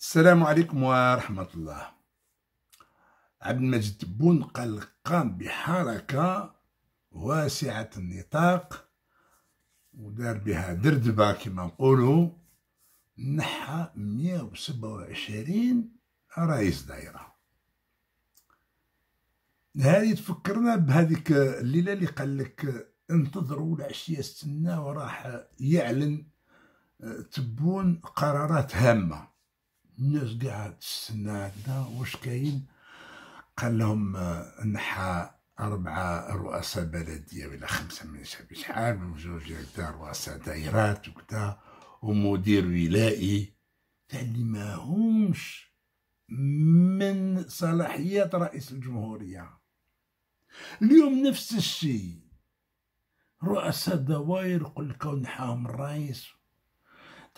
السلام عليكم ورحمة الله عبد المجيد تبون قال قام بحركة واسعة النطاق ودار بها دردبة كما نقولوا نحى 127 رئيس دائرة هذه تفكرنا بهذيك الليلة اللي قال لك انتظروا العشية استنى وراح يعلن تبون قرارات هامة الناس كاع تستنى عندنا واش كاين قال لهم آه، نحى أربعة رؤساء بلدية ولا خمسة من شعب شحال وجوج كدا رؤساء دائرات وكدا ومدير ولائي اللي ماهومش من صلاحيات رئيس الجمهورية اليوم نفس الشيء رؤساء دوائر يقول لك نحاهم الرئيس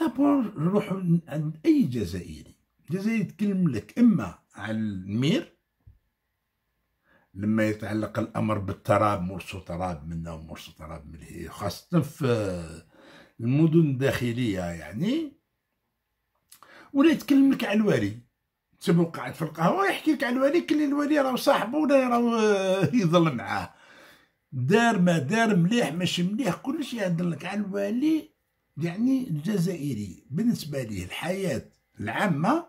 دابور نروح عند أي جزائري الجزائري يتكلم لك إما عن المير لما يتعلق الأمر بالتراب مرسو تراب منا ومرسو تراب من هي خاصة في المدن الداخلية يعني ولا يتكلم لك على الوالي تسمو قاعد في القهوة يحكي لك على الوالي كل الوالي راه صاحبه ولا راه يظل معاه دار ما دار مليح ماشي مليح كلشي يهدر لك على الوالي يعني الجزائري بالنسبة ليه الحياة العامة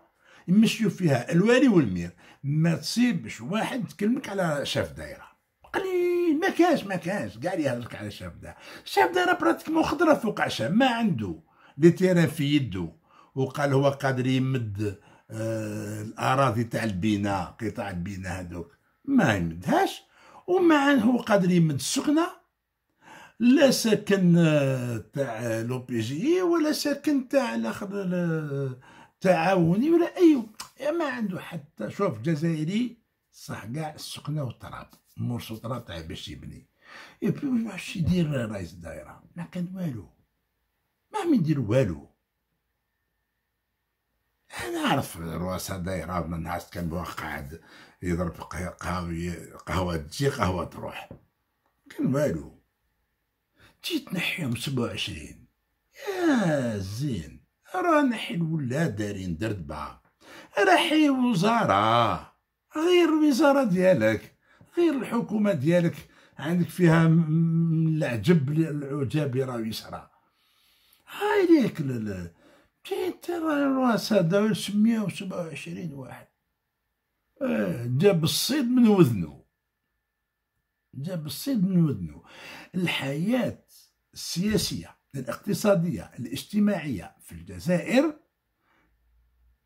يمشيو فيها الوالي والمير ما تصيبش واحد تكلمك على شاف دايره قليل ما كاش ما كاش قاعد يهضرك على شاف دايره شاف دايره براتيكمون خضره فوق عشان ما عنده لي تيران في يدو وقال هو قادر يمد آه، الاراضي تاع البناء قطاع البناء هذوك ما يمدهاش ومع هو قادر يمد السكنه لا ساكن تاع لو بي جي ولا ساكن تاع الاخر تعاوني ولا اي ما عنده حتى شوف جزائري صح كاع السكنه والتراب مرس وتراب تاع باش يبني اي بي واش يدير رئيس الدائره ما كان والو ما عم يدير والو انا عارف رؤساء دائره من الناس كان قاعد يضرب قهوه تجي قهوه تروح كان والو جيت نحيهم سبعة وعشرين يا آه، زين راه نحي الولاد دارين دردبة راحي وزارة غير الوزارة ديالك غير الحكومة ديالك عندك فيها العجب العجاب راه يسرى هاي ليك جيت راه الراس هذا وعشرين واحد آه، جاب الصيد من وذنه جاب الصيد من ودنه الحياة السياسية الاقتصادية الاجتماعية في الجزائر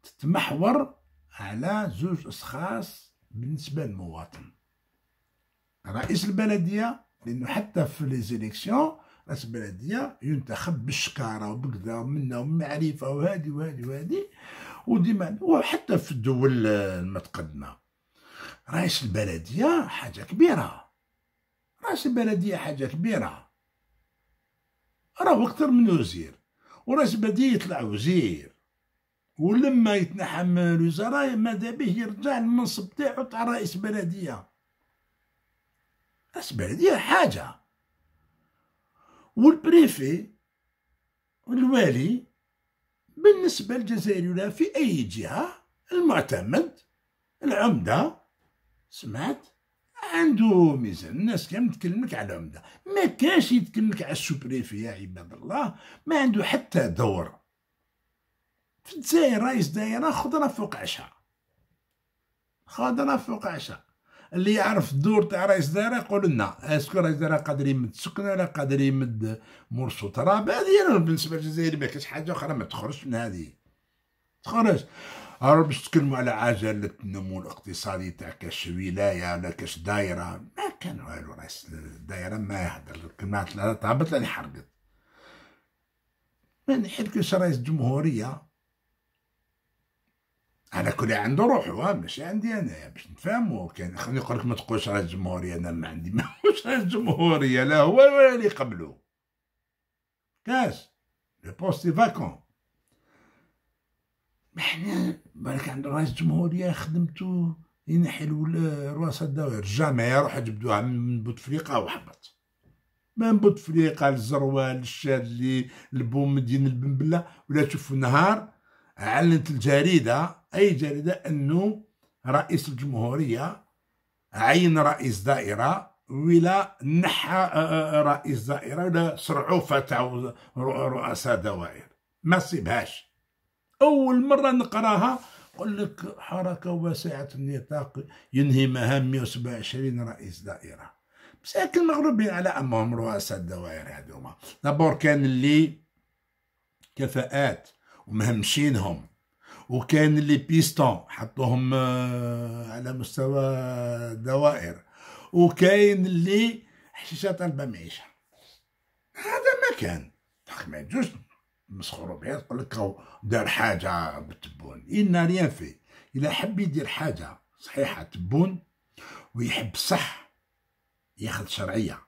تتمحور على زوج أشخاص بالنسبة للمواطن رئيس البلدية لأنه حتى في ليزيليكسيون رئيس البلديه ينتخب بالشكاره وبكذا ومنا ومعرفه وهذه وهذه وهذه وديما وحتى في الدول المتقدمه رئيس البلديه حاجه كبيره عاش البلدية حاجة كبيرة راهو أكثر من وزير وراس البلدية يطلع وزير ولما يتنحى من الوزراء ماذا به يرجع المنصب تاعو تاع رئيس بلدية رئيس البلدية حاجة والبريفي والوالي بالنسبة للجزائر ولا في أي جهة المعتمد العمدة سمعت عنده ميزان الناس كامل تكلمك على عمده ما كانش يتكلمك على السوبريفي يا عباد الله ما عنده حتى دور في الجزائر رئيس دائره خضره فوق عشاء خضره فوق عشاء اللي يعرف الدور تاع رئيس دائره يقول لنا اسكو رئيس دائره قادر يمد سكنه ولا قادر يمد مرسو تراب هذه بالنسبه للجزائر ما كاش حاجه اخرى ما تخرجش من هذه تخرج باش تكلموا على عجلة النمو الاقتصادي تاع كاش ولاية ولا كاش دايرة ما كان والو رئيس الدايرة ما يهدر كلمات تهبط لا حرقت من حيث كاش رئيس جمهورية انا كل عنده روحه ماشي عندي انا باش نفهمو كان خليني نقولك ما تقولش رئيس جمهورية انا ما عندي ماهوش رئيس جمهورية لا هو ولا اللي قبله كاش لو بوست فاكون احنا بالك عند رئيس الجمهوريه خدمتو ينحلوا رؤساء الدوائر الجمعيه روح جبدوها من بوتفليقه وحبط من بوتفليقه للزروال للشاذلي لبومدين البنبله ولا تشوف نهار علنت الجريده اي جريده انه رئيس الجمهوريه عين رئيس دائره ولا نحى آه، آه، رئيس دائره ولا سرعوفه تاع رؤساء دوائر ما سيبهاش اول مره نقراها قل لك حركه واسعه النطاق ينهي مهام 127 رئيس دائره مساكن المغربيين على أمهم رؤساء الدوائر هذوما دابور كان اللي كفاءات ومهمشينهم وكان اللي بيستون حطوهم آه، على مستوى الدوائر وكاين اللي حشيشه طالبه معيشه هذا ما كان ما يجوش مسخروا بها تقول لك دار حاجه بالتبون ان ريان فيه الا حب يدير حاجه صحيحه تبون ويحب صح ياخذ شرعيه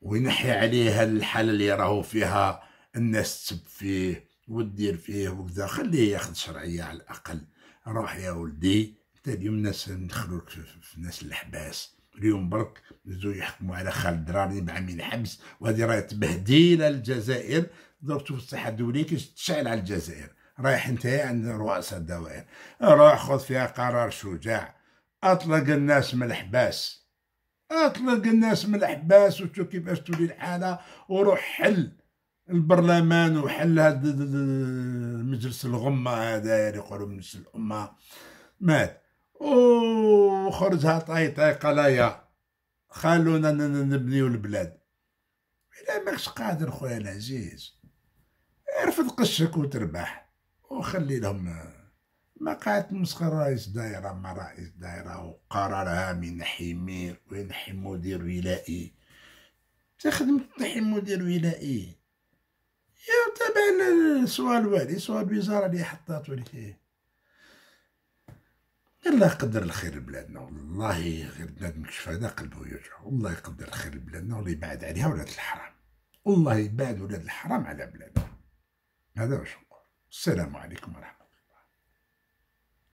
وينحي عليها الحاله اللي راهو فيها الناس تسب فيه وتدير فيه وكذا خليه ياخذ شرعيه على الاقل روح يا ولدي انت اليوم الناس ندخلوك في الناس الحباس اليوم برك زو يحكموا على خالد راني بعامين حبس وهذه راهي تبهديله للجزائر ضربته في الصحه الدوليه كي تشعل على الجزائر رايح انت عند رؤساء الدوائر روح خذ فيها قرار شجاع اطلق الناس من الحباس اطلق الناس من الحباس وشوف كيفاش تولي الحاله وروح حل البرلمان وحل هذا مجلس الغمه هذا يقولوا مجلس الامه مات وخرجها طاي طاي قلايا خلونا نبنيو البلاد الا ماكش قادر خويا العزيز ارفض قشك وتربح وخلي لهم مقاعد مسخر رئيس دائرة مع رئيس دائرة وقرارها من حمير وين مدير ولائي تخدم تنحي مدير ولائي يا تابع سواء الوالي سواء الوزارة اللي حطاتو لي فيه الله يقدر الخير لبلادنا والله غير بلاد مكشف هذا قلبه يوجع والله يقدر الخير لبلادنا والله يبعد عليها ولاد الحرام والله يبعد ولاد الحرام على بلادنا هذا وشكرا السلام عليكم ورحمة